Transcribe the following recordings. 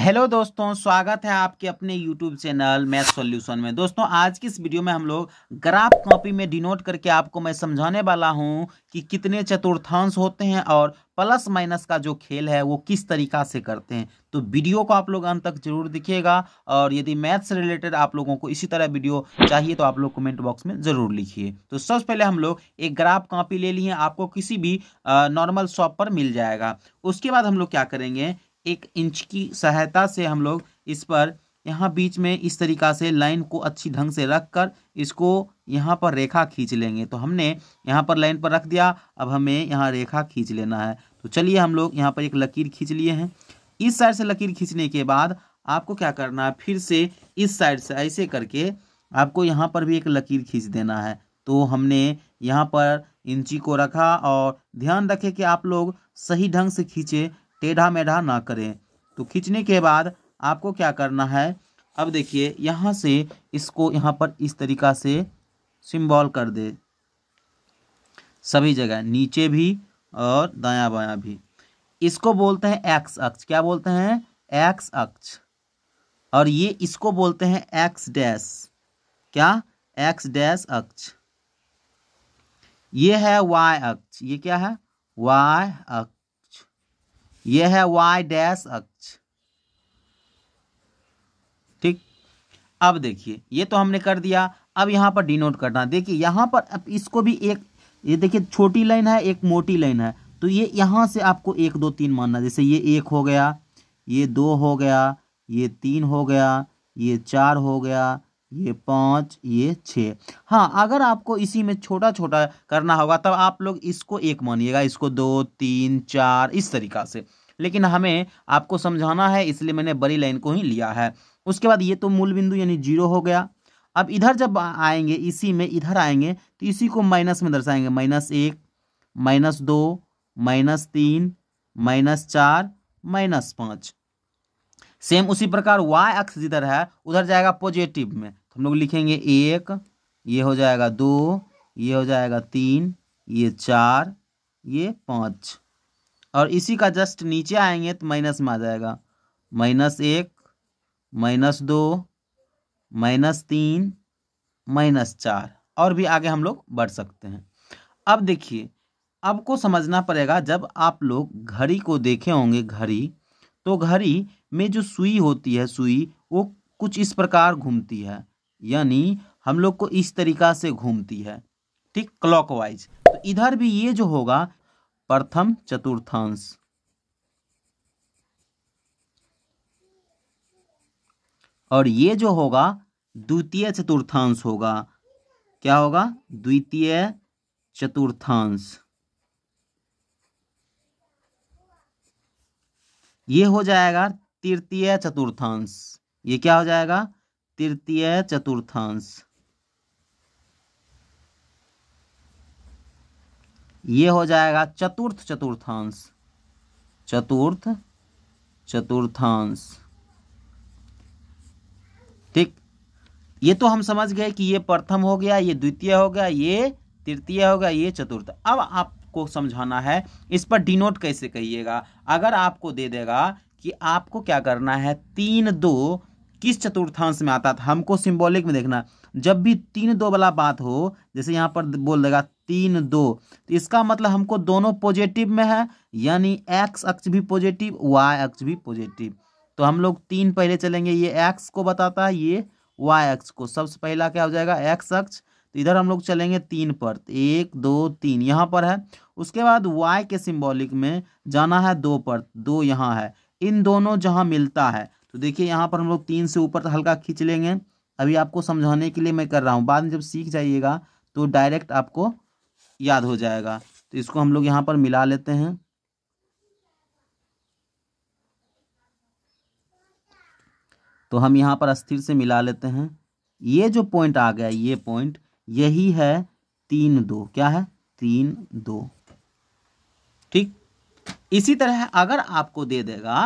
hello दोस्तों स्वागत है आपके अपने यूट्यूब चैनल मैथ सॉल्यूशन में दोस्तों आज की इस वीडियो में हम लोग ग्राफ कॉपी में डिनोट करके आपको मैं समझाने वाला हूं कि कितने चतुर्थांश होते हैं और प्लस माइनस का जो खेल है वो किस तरीका से करते हैं तो वीडियो को आप लोग अंत तक जरूर दिखिएगा और यदि मैथ्स से रिलेटेड आप लोगों को इसी तरह वीडियो चाहिए तो आप लोग कमेंट बॉक्स में जरूर लिखिए तो सबसे पहले हम लोग एक ग्राफ कॉपी ले लिए आपको किसी भी नॉर्मल शॉप पर मिल जाएगा उसके बाद हम लोग क्या करेंगे एक इंच की सहायता से हम लोग इस पर यहाँ बीच में इस तरीका से लाइन को अच्छी ढंग से रख कर इसको यहाँ पर रेखा खींच लेंगे तो हमने यहाँ पर लाइन पर रख दिया अब हमें यहाँ रेखा खींच लेना है तो चलिए हम लोग यहाँ पर एक लकीर खींच लिए हैं इस साइड से लकीर खींचने के बाद आपको क्या करना है फिर से इस साइड से ऐसे करके आपको यहाँ पर भी एक लकीर खींच देना है तो हमने यहाँ पर इंची को रखा और ध्यान रखें कि आप लोग सही ढंग से खींचे टेढ़ा मेढ़ा ना करें तो खींचने के बाद आपको क्या करना है अब देखिए यहाँ से इसको यहाँ पर इस तरीका से सिम्बॉल कर दे सभी जगह नीचे भी और दायां बायां भी इसको बोलते हैं एक्स अक्ष क्या बोलते हैं एक्स अक्ष और ये इसको बोलते हैं एक्स डैश क्या एक्स डैश अक्ष ये है वाई अक्ष ये क्या है वाई अक्ष यह है वाई डैश अक्ष ठीक अब देखिए ये तो हमने कर दिया अब यहां पर डिनोट करना देखिए यहां पर अब इसको भी एक ये देखिए छोटी लाइन है एक मोटी लाइन है तो ये यहां से आपको एक दो तीन मानना जैसे ये एक हो गया ये दो हो गया ये तीन हो गया ये चार हो गया ये पाँच ये छः हाँ अगर आपको इसी में छोटा छोटा करना होगा तब आप लोग इसको एक मानिएगा इसको दो तीन चार इस तरीका से लेकिन हमें आपको समझाना है इसलिए मैंने बड़ी लाइन को ही लिया है उसके बाद ये तो मूल बिंदु यानी जीरो हो गया अब इधर जब आएंगे इसी में इधर आएंगे तो इसी को माइनस में दर्शाएंगे माइनस एक माइनस दो माइनस तीन माइनस चार माइनस पाँच सेम उसी प्रकार वाई अक्ष जिधर है उधर जाएगा पॉजिटिव में तो हम लोग लिखेंगे एक ये हो जाएगा दो ये हो जाएगा तीन ये चार ये पाँच और इसी का जस्ट नीचे आएंगे तो माइनस में आ जाएगा माइनस एक माइनस दो माइनस तीन माइनस चार और भी आगे हम लोग बढ़ सकते हैं अब देखिए अब को समझना पड़ेगा जब आप लोग घड़ी को देखे होंगे घड़ी तो घड़ी में जो सुई होती है सुई वो कुछ इस प्रकार घूमती है यानी हम लोग को इस तरीका से घूमती है ठीक क्लॉकवाइज तो इधर भी ये जो होगा प्रथम चतुर्थांश और ये जो होगा द्वितीय चतुर्थांश होगा क्या होगा द्वितीय चतुर्थांश ये हो जाएगा तृतीय चतुर्थांश ये क्या हो जाएगा तृतीय चतुर्थांश ये हो जाएगा चतुर्थ चतुर्थांश चतुर्थ चतुर्थांश ठीक ये तो हम समझ गए कि ये प्रथम हो गया ये द्वितीय हो गया ये तृतीय हो गया ये चतुर्थ अब आपको समझाना है इस पर डिनोट कैसे कहिएगा अगर आपको दे देगा कि आपको क्या करना है तीन दो किस चतुर्थांश में आता था तो हमको सिंबॉलिक में देखना जब भी तीन दो वाला बात हो जैसे यहाँ पर बोल देगा तीन दो तो इसका मतलब हमको दोनों पॉजिटिव में है यानी एक्स अक्ष भी पॉजिटिव वाई अक्ष भी पॉजिटिव तो हम लोग तीन पहले चलेंगे ये एक्स को बताता है ये वाई अक्ष को सबसे पहला क्या हो जाएगा एक्स अक्ष तो इधर हम लोग चलेंगे तीन पर तो एक दो तीन यहाँ पर है उसके बाद वाई के सिंबॉलिक में जाना है दो पर दो यहाँ है इन दोनों जहाँ मिलता है तो देखिए यहाँ पर हम लोग तीन से ऊपर हल्का खींच लेंगे अभी आपको समझाने के लिए मैं कर रहा हूँ बाद में जब सीख जाइएगा तो डायरेक्ट आपको याद हो जाएगा तो इसको हम लोग यहाँ पर मिला लेते हैं तो हम यहाँ पर अस्थिर से मिला लेते हैं ये जो पॉइंट आ गया ये पॉइंट यही है तीन दो क्या है तीन दो ठीक इसी तरह अगर आपको दे देगा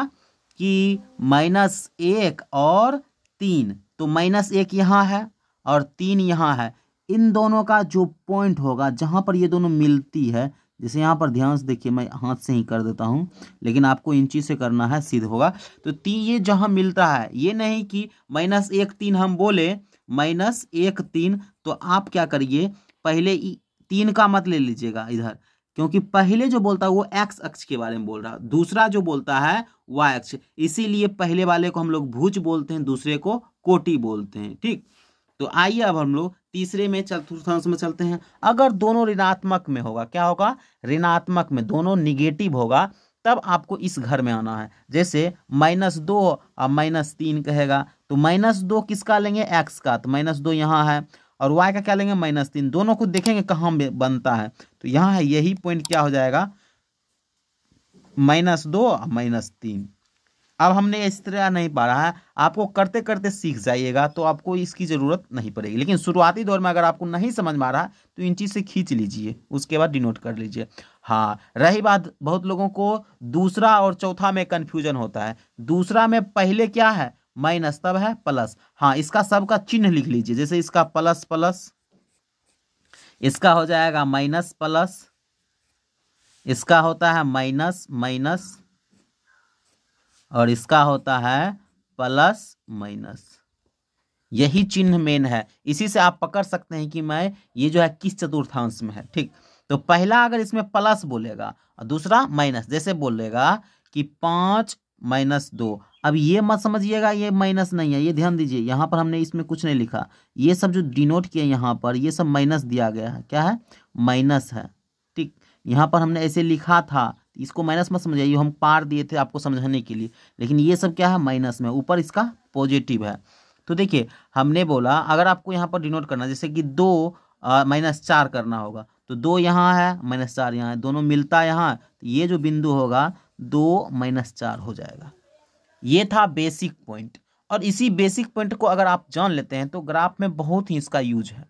कि माइनस एक और तीन तो माइनस एक यहाँ है और तीन यहाँ है इन दोनों का जो पॉइंट होगा जहाँ पर ये दोनों मिलती है जैसे यहाँ पर ध्यान से देखिए मैं हाथ से ही कर देता हूँ लेकिन आपको इंची से करना है सीध होगा तो तीन ये जहाँ मिलता है ये नहीं कि माइनस एक तीन हम बोले माइनस एक तीन तो आप क्या करिए पहले तीन का मत ले लीजिएगा इधर क्योंकि पहले जो बोलता है वो एक्स अक्ष के बारे में बोल रहा दूसरा जो बोलता है वाई अक्ष इसीलिए पहले वाले को हम लोग भूज बोलते हैं दूसरे को कोटी बोलते हैं ठीक तो आइए अब हम लोग तीसरे में चतुर्थांश में चलते हैं अगर दोनों ऋणात्मक में होगा क्या होगा ऋणात्मक में दोनों निगेटिव होगा तब आपको इस घर में आना है जैसे माइनस दो और माइनस तीन कहेगा तो माइनस दो किसका लेंगे एक्स का तो माइनस दो यहाँ है और वाई का क्या लेंगे माइनस तीन दोनों को देखेंगे कहाँ बनता है तो यहाँ है यही पॉइंट क्या हो जाएगा माइनस दो माइनस तीन अब हमने इस तरह नहीं पढ़ा है आपको करते करते सीख जाइएगा तो आपको इसकी ज़रूरत नहीं पड़ेगी लेकिन शुरुआती दौर में अगर आपको नहीं समझ में आ रहा तो इन चीज़ से खींच लीजिए उसके बाद डिनोट कर लीजिए हाँ रही बात बहुत लोगों को दूसरा और चौथा में कन्फ्यूजन होता है दूसरा में पहले क्या है माइनस तब है प्लस हाँ इसका सबका चिन्ह लिख लीजिए जैसे इसका प्लस प्लस इसका हो जाएगा माइनस प्लस इसका होता है माइनस माइनस और इसका होता है प्लस माइनस यही चिन्ह मेन है इसी से आप पकड़ सकते हैं कि मैं ये जो है किस चतुर्थांश में है ठीक तो पहला अगर इसमें प्लस बोलेगा और दूसरा माइनस जैसे बोलेगा कि पाँच माइनस दो अब ये मत समझिएगा ये माइनस नहीं है ये ध्यान दीजिए यहाँ पर हमने इसमें कुछ नहीं लिखा ये सब जो डिनोट किया यहाँ पर ये सब माइनस दिया गया है क्या है माइनस है ठीक यहाँ पर हमने ऐसे लिखा था इसको माइनस मत समझिए ये हम पार दिए थे आपको समझाने के लिए लेकिन ये सब क्या है माइनस में ऊपर इसका पॉजिटिव है तो देखिए हमने बोला अगर आपको यहाँ पर डिनोट करना जैसे कि दो माइनस चार करना होगा तो दो यहाँ है माइनस चार यहाँ है दोनों मिलता यहाँ तो ये जो बिंदु होगा दो माइनस चार हो जाएगा ये था बेसिक पॉइंट और इसी बेसिक पॉइंट को अगर आप जान लेते हैं तो ग्राफ में बहुत ही इसका यूज है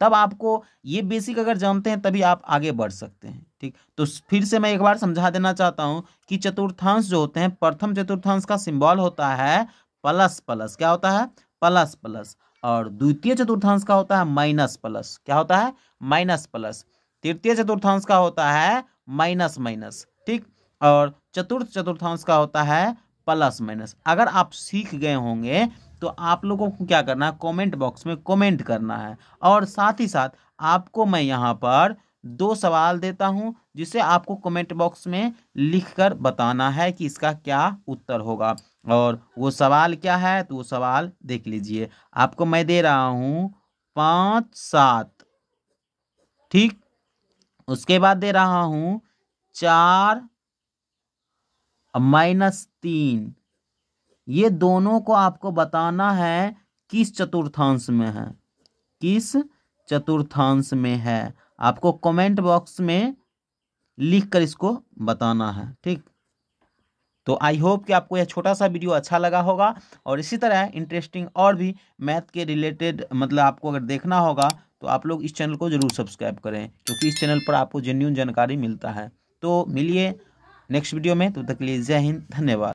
तब आपको ये बेसिक अगर जानते हैं तभी आप आगे बढ़ सकते हैं ठीक तो फिर से मैं एक बार समझा देना चाहता हूँ कि चतुर्थांश जो होते हैं प्रथम चतुर्थांश का सिंबल होता है प्लस प्लस क्या होता है प्लस प्लस और द्वितीय चतुर्थांश का होता है माइनस प्लस क्या होता है माइनस प्लस तृतीय चतुर्थांश का होता है माइनस माइनस ठीक और चतुर्थ चतुर्थांश का होता है प्लस माइनस अगर आप सीख गए होंगे तो आप लोगों को क्या करना है कमेंट बॉक्स में कमेंट करना है और साथ ही साथ आपको मैं यहाँ पर दो सवाल देता हूँ जिसे आपको कमेंट बॉक्स में लिखकर बताना है कि इसका क्या उत्तर होगा और वो सवाल क्या है तो वो सवाल देख लीजिए आपको मैं दे रहा हूँ पाँच सात ठीक उसके बाद दे रहा हूँ चार माइनस तीन ये दोनों को आपको बताना है किस चतुर्थांश में है किस चतुर्थांश में है आपको कमेंट बॉक्स में लिखकर इसको बताना है ठीक तो आई होप कि आपको यह छोटा सा वीडियो अच्छा लगा होगा और इसी तरह इंटरेस्टिंग और भी मैथ के रिलेटेड मतलब आपको अगर देखना होगा तो आप लोग इस चैनल को ज़रूर सब्सक्राइब करें क्योंकि इस चैनल पर आपको जेन्यून जानकारी मिलता है तो मिलिए नेक्स्ट वीडियो में तब तो तक के लिए जय हिंद धन्यवाद